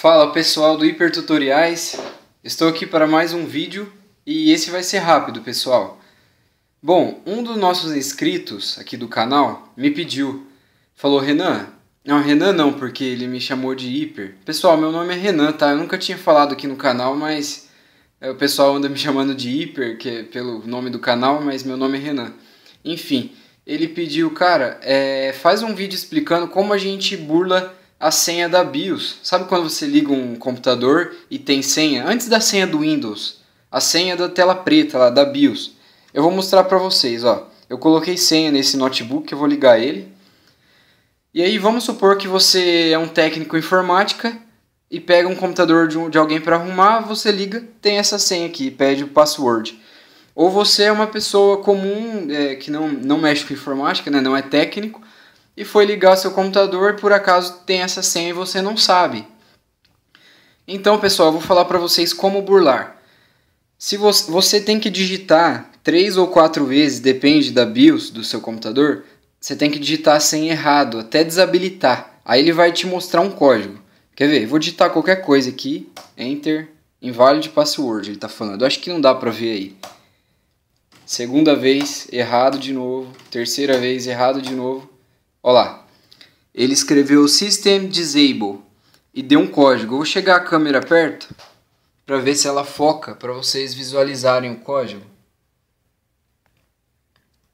Fala pessoal do Hiper Tutoriais, estou aqui para mais um vídeo e esse vai ser rápido pessoal. Bom, um dos nossos inscritos aqui do canal me pediu, falou Renan, não, Renan não, porque ele me chamou de Hiper. Pessoal, meu nome é Renan, tá? Eu nunca tinha falado aqui no canal, mas é, o pessoal anda me chamando de Hiper, que é pelo nome do canal, mas meu nome é Renan. Enfim, ele pediu, cara, é, faz um vídeo explicando como a gente burla a senha da BIOS. Sabe quando você liga um computador e tem senha? Antes da senha do Windows, a senha da tela preta lá da BIOS. Eu vou mostrar para vocês, ó. Eu coloquei senha nesse notebook, eu vou ligar ele. E aí vamos supor que você é um técnico informática e pega um computador de, um, de alguém para arrumar, você liga, tem essa senha aqui, pede o password. Ou você é uma pessoa comum é, que não, não mexe com informática, né, não é técnico, e foi ligar seu computador, por acaso tem essa senha e você não sabe. Então, pessoal, eu vou falar para vocês como burlar. Se você, você tem que digitar três ou quatro vezes, depende da BIOS do seu computador, você tem que digitar a senha errado, até desabilitar. Aí ele vai te mostrar um código. Quer ver? Vou digitar qualquer coisa aqui. Enter. Invalid password, ele tá falando. Eu acho que não dá pra ver aí. Segunda vez, errado de novo. Terceira vez, errado de novo. Olá. Ele escreveu System Disable e deu um código. Eu vou chegar a câmera perto para ver se ela foca para vocês visualizarem o código.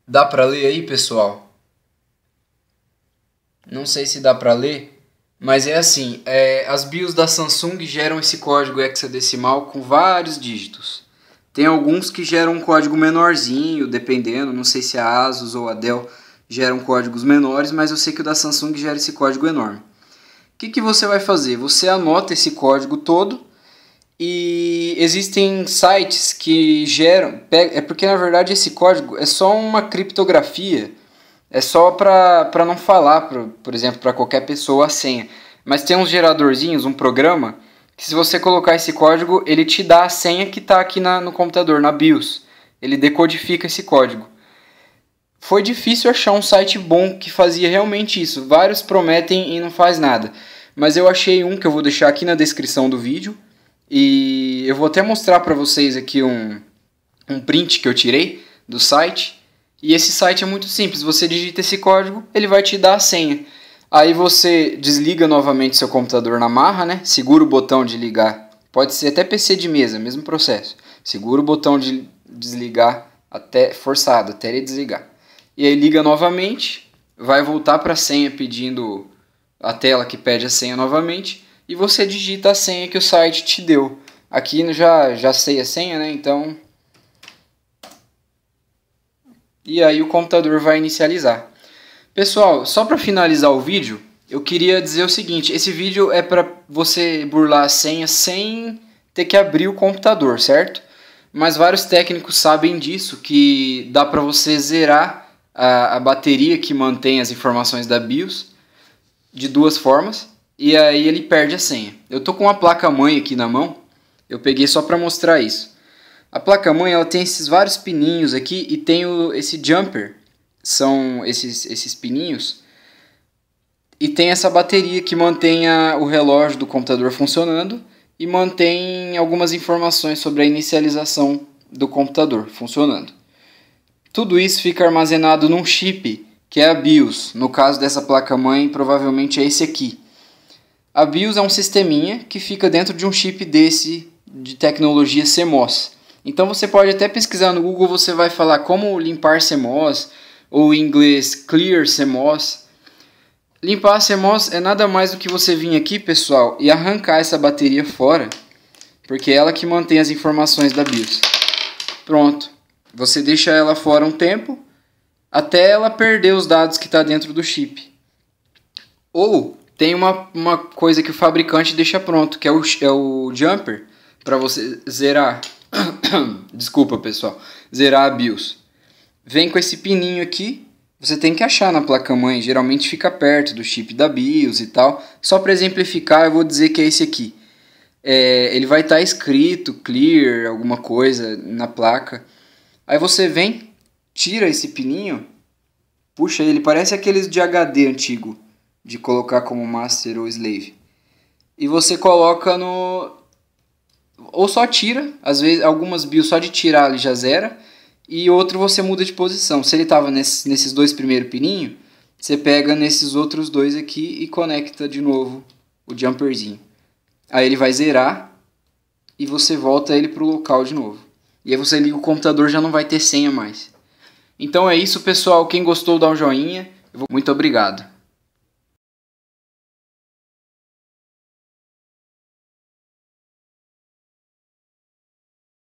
Dá para ler aí, pessoal? Não sei se dá para ler, mas é assim, é, as BIOS da Samsung geram esse código hexadecimal com vários dígitos. Tem alguns que geram um código menorzinho, dependendo, não sei se é a Asus ou a Dell geram códigos menores, mas eu sei que o da Samsung gera esse código enorme. O que, que você vai fazer? Você anota esse código todo e existem sites que geram. É porque na verdade esse código é só uma criptografia, é só para não falar, pra, por exemplo, para qualquer pessoa a senha. Mas tem uns geradorzinhos, um programa, que se você colocar esse código, ele te dá a senha que está aqui na, no computador, na BIOS. Ele decodifica esse código. Foi difícil achar um site bom que fazia realmente isso. Vários prometem e não faz nada. Mas eu achei um que eu vou deixar aqui na descrição do vídeo. E eu vou até mostrar para vocês aqui um, um print que eu tirei do site. E esse site é muito simples. Você digita esse código, ele vai te dar a senha. Aí você desliga novamente seu computador na marra, né? Segura o botão de ligar. Pode ser até PC de mesa, mesmo processo. Segura o botão de desligar até forçado, até ele desligar. E aí liga novamente, vai voltar para a senha pedindo a tela que pede a senha novamente e você digita a senha que o site te deu. Aqui já já sei a senha, né? Então e aí o computador vai inicializar. Pessoal, só para finalizar o vídeo, eu queria dizer o seguinte: esse vídeo é para você burlar a senha sem ter que abrir o computador, certo? Mas vários técnicos sabem disso, que dá para você zerar a, a bateria que mantém as informações da BIOS de duas formas e aí ele perde a senha. Eu tô com uma placa mãe aqui na mão, eu peguei só para mostrar isso. A placa mãe ela tem esses vários pininhos aqui e tem o, esse jumper, são esses esses pininhos e tem essa bateria que mantém a, o relógio do computador funcionando e mantém algumas informações sobre a inicialização do computador funcionando. Tudo isso fica armazenado num chip, que é a BIOS. No caso dessa placa-mãe, provavelmente é esse aqui. A BIOS é um sisteminha que fica dentro de um chip desse de tecnologia CMOS. Então você pode até pesquisar no Google, você vai falar como limpar CMOS, ou em inglês clear CMOS. Limpar a CMOS é nada mais do que você vir aqui, pessoal, e arrancar essa bateria fora, porque é ela que mantém as informações da BIOS. Pronto. Você deixa ela fora um tempo até ela perder os dados que está dentro do chip. Ou tem uma, uma coisa que o fabricante deixa pronto, que é o, é o jumper, para você zerar. Desculpa, pessoal. Zerar a BIOS. Vem com esse pininho aqui. Você tem que achar na placa-mãe. Geralmente fica perto do chip da BIOS e tal. Só para exemplificar, eu vou dizer que é esse aqui. É, ele vai estar tá escrito clear, alguma coisa na placa. Aí você vem, tira esse pininho, puxa ele, parece aqueles de HD antigo, de colocar como master ou slave. E você coloca no ou só tira, às vezes algumas bios só de tirar ele já zera, e outro você muda de posição. Se ele estava nesse, nesses dois primeiros pininhos, você pega nesses outros dois aqui e conecta de novo o jumperzinho. Aí ele vai zerar e você volta ele para o local de novo. E aí você liga o computador já não vai ter senha mais. Então é isso, pessoal. Quem gostou, dá um joinha. Muito obrigado.